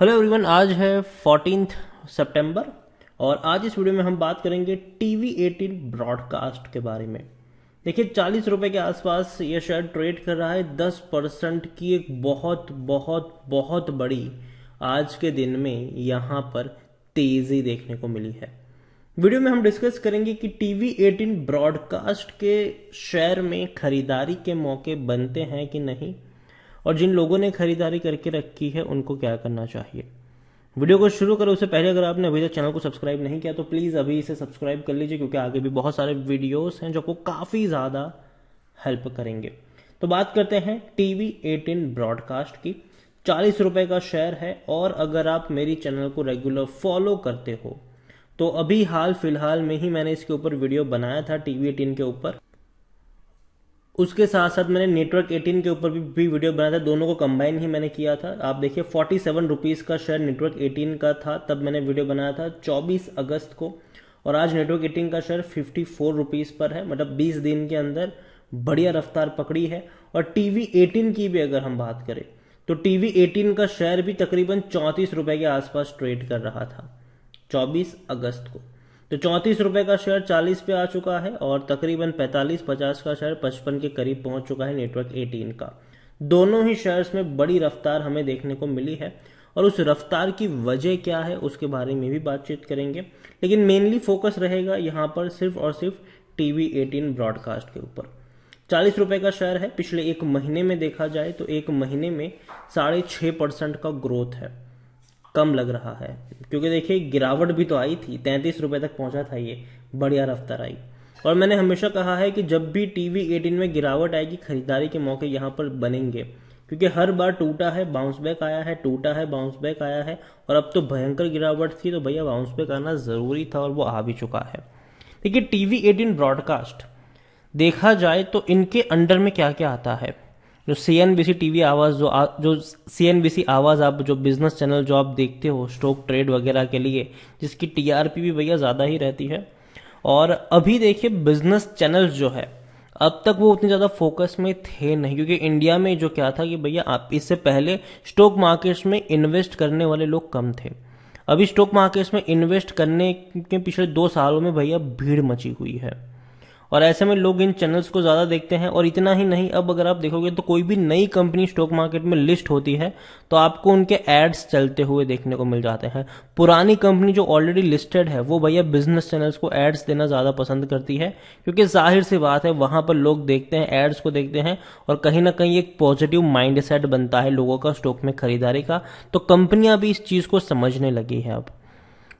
hello everyone आज है fourteen सितंबर और आज इस वीडियो में हम बात करेंगे टी वी एटीन ब्रॉडकास्ट के बारे में देखिए चालीस रुपये के आसपास ये शेयर ट्रेड कर रहा है दस परसेंट की एक बहुत बहुत बहुत बड़ी आज के दिन में यहाँ पर तेज़ी देखने को मिली है वीडियो में हम डिस्कस करेंगे कि टी वी एटीन ब्रॉडकास्ट के शेयर में खरीदारी के मौके बनते हैं कि नहीं और जिन लोगों ने खरीदारी करके रखी है उनको क्या करना चाहिए वीडियो को शुरू करो उससे पहले अगर आपने अभी तक चैनल को सब्सक्राइब नहीं किया तो प्लीज़ अभी इसे सब्सक्राइब कर लीजिए क्योंकि आगे भी बहुत सारे वीडियोस हैं जो आपको काफ़ी ज़्यादा हेल्प करेंगे तो बात करते हैं टीवी एटीन ब्रॉडकास्ट की चालीस रुपए का शेयर है और अगर आप मेरी चैनल को रेगुलर फॉलो करते हो तो अभी हाल फिलहाल में ही मैंने इसके ऊपर वीडियो बनाया था टीवी एटीन के ऊपर उसके साथ साथ मैंने नेटवर्क 18 के ऊपर भी, भी वीडियो बनाया था दोनों को कंबाइन ही मैंने किया था आप देखिए फोर्टी सेवन रुपीज़ का शेयर नेटवर्क 18 का था तब मैंने वीडियो बनाया था 24 अगस्त को और आज नेटवर्क 18 का शेयर फिफ्टी फोर रुपीज़ पर है मतलब 20 दिन के अंदर बढ़िया रफ्तार पकड़ी है और टी वी की भी अगर हम बात करें तो टी वी का शेयर भी तकरीबन चौंतीस रुपये के आसपास ट्रेड कर रहा था चौबीस अगस्त को तो चौंतीस रुपये का शेयर चालीस पे आ चुका है और तकरीबन पैंतालीस पचास का शेयर पचपन के करीब पहुंच चुका है नेटवर्क एटीन का दोनों ही शेयर्स में बड़ी रफ्तार हमें देखने को मिली है और उस रफ्तार की वजह क्या है उसके बारे में भी बातचीत करेंगे लेकिन मेनली फोकस रहेगा यहाँ पर सिर्फ और सिर्फ टी वी एटीन ब्रॉडकास्ट के ऊपर चालीस रुपये का शेयर है पिछले एक महीने में देखा जाए तो एक महीने में साढ़े छः परसेंट का ग्रोथ है कम लग रहा है क्योंकि देखिए गिरावट भी तो आई थी तैंतीस रुपये तक पहुंचा था ये बढ़िया रफ्तार आई और मैंने हमेशा कहा है कि जब भी टी वी एटीन में गिरावट आएगी खरीदारी के मौके यहाँ पर बनेंगे क्योंकि हर बार टूटा है बाउंस बैक आया है टूटा है बाउंस बैक आया है और अब तो भयंकर गिरावट थी तो भैया बाउंस बैक आना ज़रूरी था और वो आ भी चुका है देखिए टी वी एटीन ब्रॉडकास्ट देखा जाए तो इनके अंडर में क्या क्या आता है जो C N B C T V Awaaz जो आ, जो सी एन बी सी आवाज़ आप जो बिज़नेस चैनल जो आप देखते हो स्टॉक ट्रेड वगैरह के लिए जिसकी टी आर पी भी भैया ज़्यादा ही रहती है और अभी देखिए बिज़नेस चैनल जो है अब तक वो उतने ज़्यादा फोकस में थे नहीं क्योंकि इंडिया में जो क्या था कि भैया आप इससे पहले स्टॉक मार्केट्स में इन्वेस्ट करने वाले लोग कम थे अभी स्टॉक मार्केट्स में इन्वेस्ट करने के पिछले दो सालों में भैया भीड़ मची हुई है और ऐसे में लोग इन चैनल्स को ज़्यादा देखते हैं और इतना ही नहीं अब अगर आप देखोगे तो कोई भी नई कंपनी स्टॉक मार्केट में लिस्ट होती है तो आपको उनके एड्स चलते हुए देखने को मिल जाते हैं पुरानी कंपनी जो ऑलरेडी लिस्टेड है वो भैया बिजनेस चैनल्स को एड्स देना ज़्यादा पसंद करती है क्योंकि जाहिर सी बात है वहाँ पर लोग देखते हैं एड्स को देखते हैं और कहीं ना कहीं एक पॉजिटिव माइंड बनता है लोगों का स्टॉक में खरीदारी का तो कंपनियां भी इस चीज़ को समझने लगी है अब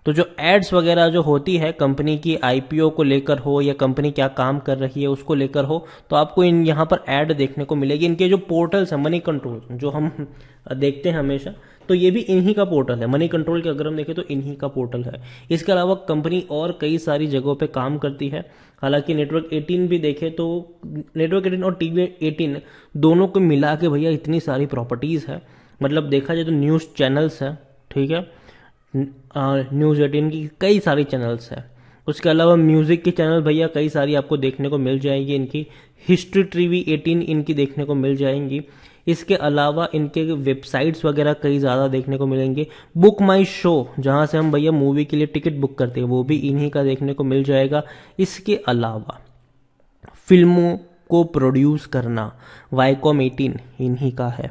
तो जो एड्स वगैरह जो होती है कंपनी की आईपीओ को लेकर हो या कंपनी क्या काम कर रही है उसको लेकर हो तो आपको इन यहाँ पर एड देखने को मिलेगी इनके जो पोर्टल्स हैं मनी कंट्रोल जो हम देखते हैं हमेशा तो ये भी इन्हीं का पोर्टल है मनी कंट्रोल के अगर हम देखें तो इन्हीं का पोर्टल है इसके अलावा कंपनी और कई सारी जगहों पे काम करती है हालांकि नेटवर्क 18 भी देखें तो नेटवर्क 18 और टीवी 18 दोनों को मिला के भैया इतनी सारी प्रॉपर्टीज़ है मतलब देखा जाए तो न्यूज़ चैनल्स है ठीक है न्यूज़ एटीन की कई सारी चैनल्स हैं उसके अलावा म्यूज़िक के चैनल भैया कई सारी आपको देखने को मिल जाएंगी इनकी हिस्ट्री वी एटीन इनकी देखने को मिल जाएंगी इसके अलावा इनके वेबसाइट्स वगैरह कई ज़्यादा देखने को मिलेंगे बुक माई शो जहाँ से हम भैया मूवी के लिए टिकट बुक करते हैं वो भी इन्हीं का देखने को मिल जाएगा इसके अलावा फिल्मों को प्रोड्यूस करना वाईकॉम एटीन इन्हीं का है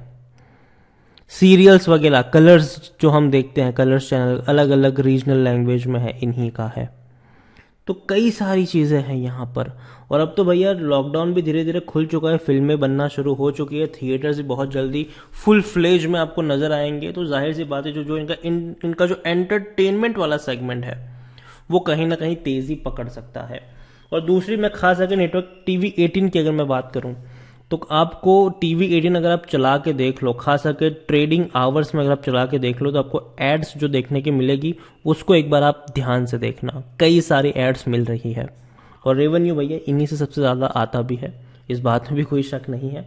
सीरियल्स वगैरह कलर्स जो हम देखते हैं कलर्स चैनल अलग अलग रीजनल लैंग्वेज में है इन्हीं का है तो कई सारी चीज़ें हैं यहाँ पर और अब तो भैया लॉकडाउन भी धीरे धीरे खुल चुका है फिल्में बनना शुरू हो चुकी है थिएटर्स भी बहुत जल्दी फुल फ्लेज में आपको नज़र आएंगे तो जाहिर सी बात है जो जो इनका इन इनका जो एंटरटेनमेंट वाला सेगमेंट है वो कहीं ना कहीं तेज़ी पकड़ सकता है और दूसरी मैं खास अगर नेटवर्क टी वी एटीन की अगर मैं बात करूँ तो आपको टीवी एटीन अगर आप चला के देख लो खास करके ट्रेडिंग आवर्स में अगर आप चला के देख लो तो आपको एड्स जो देखने की मिलेगी उसको एक बार आप ध्यान से देखना कई सारी एड्स मिल रही है और रेवेन्यू भैया इन्हीं से सबसे ज़्यादा आता भी है इस बात में भी कोई शक नहीं है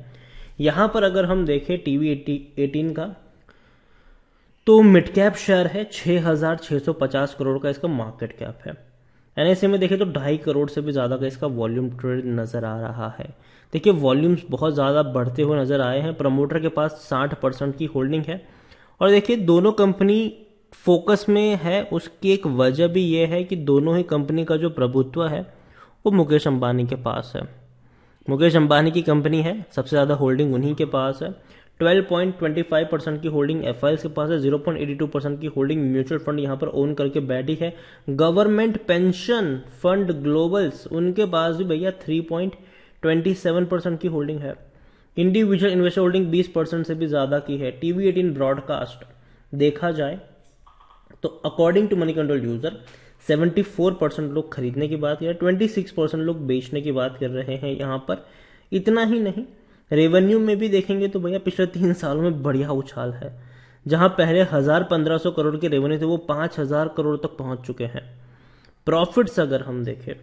यहाँ पर अगर हम देखें टी वी एटीन का तो मिड कैप शेयर है पचास करोड़ का इसका मार्केट कैप है एन में देखें तो ढाई करोड़ से भी ज़्यादा का इसका वॉल्यूम ट्रेड नज़र आ रहा है देखिए वॉल्यूम्स बहुत ज़्यादा बढ़ते हुए नज़र आए हैं प्रमोटर के पास साठ परसेंट की होल्डिंग है और देखिए दोनों कंपनी फोकस में है उसकी एक वजह भी ये है कि दोनों ही कंपनी का जो प्रभुत्व है वो मुकेश अंबानी के पास है मुकेश अंबानी की कंपनी है सबसे ज़्यादा होल्डिंग उन्हीं के पास है 12.25 परसेंट की होल्डिंग एफ के पास है 0.82 परसेंट की होल्डिंग म्यूचुअल फंड यहां पर ओन करके बैठी है गवर्नमेंट पेंशन फंड ग्लोबल्स उनके पास भी भैया 3.27 परसेंट की होल्डिंग है इंडिविजुअल इन्वेस्टर होल्डिंग 20 परसेंट से भी ज़्यादा की है टीवी एटीन ब्रॉडकास्ट देखा जाए तो according to Moneycontrol user 74 percent लोग खरीदने की बात कर रहे हैं ट्वेंटी लोग बेचने की बात कर रहे हैं यहाँ पर इतना ही नहीं रेवेन्यू में भी देखेंगे तो भैया पिछले तीन सालों में बढ़िया उछाल है जहां पहले हज़ार पंद्रह सौ करोड़ के रेवेन्यू थे वो पाँच हज़ार करोड़ तक पहुंच चुके हैं प्रॉफिट्स अगर हम देखें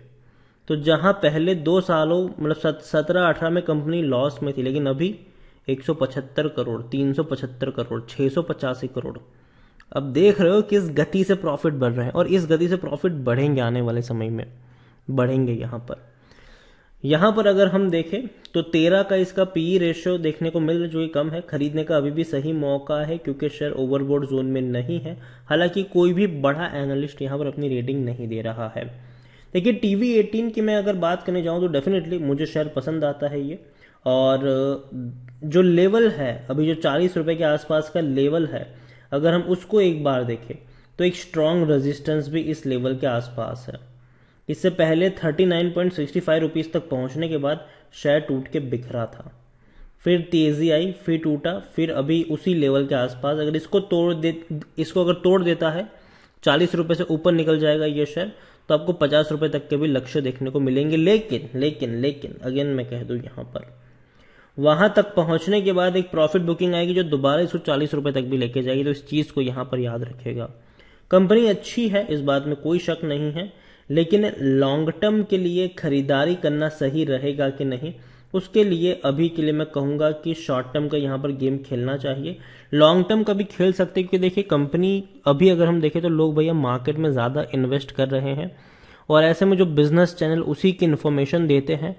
तो जहां पहले दो सालों मतलब सत्रह अठारह में कंपनी लॉस में थी लेकिन अभी पचहत्तर करोड़ पचहत्तर करोड़ छः करोड़ अब देख रहे हो किस गति से प्रॉफिट बढ़ रहे हैं और इस गति से प्रॉफिट बढ़ेंगे आने वाले समय में बढ़ेंगे यहाँ पर यहाँ पर अगर हम देखें तो तेरह का इसका पी रेशियो e देखने को मिल रहा जो कि कम है खरीदने का अभी भी सही मौका है क्योंकि शेयर ओवरबोर्ड जोन में नहीं है हालांकि कोई भी बड़ा एनालिस्ट यहाँ पर अपनी रेटिंग नहीं दे रहा है देखिए टी वी एटीन की मैं अगर बात करने जाऊँ तो डेफिनेटली मुझे शेयर पसंद आता है ये और जो लेवल है अभी जो चालीस रुपये के आसपास का लेवल है अगर हम उसको एक बार देखें तो एक स्ट्रांग रेजिस्टेंस भी इस लेवल के आसपास है इससे पहले 39.65 रुपीस तक पहुंचने के बाद शेयर टूट के बिखरा था फिर तेज़ी आई फिर टूटा फिर अभी उसी लेवल के आसपास अगर इसको तोड़ दे इसको अगर तोड़ देता है चालीस रुपये से ऊपर निकल जाएगा ये शेयर तो आपको पचास रुपये तक के भी लक्ष्य देखने को मिलेंगे लेकिन लेकिन लेकिन अगेन मैं कह दूँ यहाँ पर वहां तक पहुंचने के बाद एक प्रॉफिट बुकिंग आएगी जो दोबारा इसको चालीस रुपये तक भी लेके जाएगी तो इस चीज़ को यहाँ पर याद रखेगा कंपनी अच्छी है इस बात में कोई शक नहीं है लेकिन लॉन्ग टर्म के लिए खरीदारी करना सही रहेगा कि नहीं उसके लिए अभी के लिए मैं कहूँगा कि शॉर्ट टर्म का यहाँ पर गेम खेलना चाहिए लॉन्ग टर्म का भी खेल सकते हैं क्योंकि देखिए कंपनी अभी अगर हम देखें तो लोग भैया मार्केट में ज़्यादा इन्वेस्ट कर रहे हैं और ऐसे में जो बिज़नेस चैनल उसी की इन्फॉर्मेशन देते हैं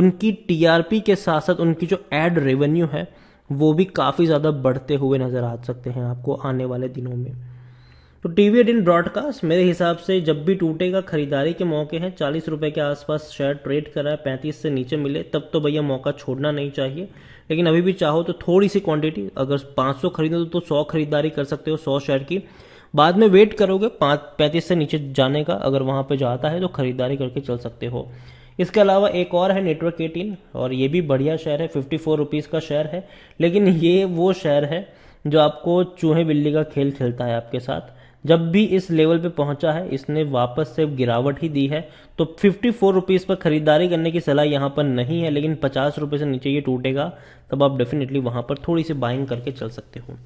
उनकी टीआरपी के साथ साथ उनकी जो एड रेवेन्यू है वो भी काफ़ी ज़्यादा बढ़ते हुए नज़र आ सकते हैं आपको आने वाले दिनों में तो टी वी इन ब्रॉडकास्ट मेरे हिसाब से जब भी टूटेगा खरीदारी के मौके हैं चालीस रुपये के आसपास शेयर ट्रेड करा है पैंतीस से नीचे मिले तब तो भैया मौका छोड़ना नहीं चाहिए लेकिन अभी भी चाहो तो थोड़ी सी क्वांटिटी अगर 500 खरीदो तो सौ खरीदारी कर सकते हो सौ शेयर की बाद में वेट करोगे पाँच पैंतीस से नीचे जाने का अगर वहाँ पर जाता है तो खरीदारी करके चल सकते हो इसके अलावा एक और है नेटवर्क एटीन और ये भी बढ़िया शेयर है फिफ्टी फोर रुपीज़ का शेयर है लेकिन ये वो शेयर है जो आपको चूहे बिल्ली का खेल खेलता है आपके साथ जब भी इस लेवल पे पहुंचा है इसने वापस से गिरावट ही दी है तो फिफ्टी फोर रुपीज़ पर ख़रीदारी करने की सलाह यहां पर नहीं है लेकिन पचास रुपये से नीचे ये टूटेगा तब आप डेफिनेटली वहां पर थोड़ी सी बाइंग करके चल सकते हो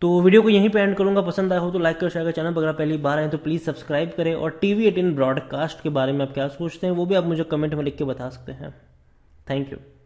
तो वीडियो को यहीं पे एंड करूंगा पसंद आया हो तो लाइक करो शेयर चैनल पर अगर पहली बार आए तो प्लीज़ सब्सक्राइब करें और टीवी एटीन ब्रॉडकास्ट के बारे में आप क्या सोचते हैं वो भी आप मुझे कमेंट में लिख के बता सकते हैं थैंक यू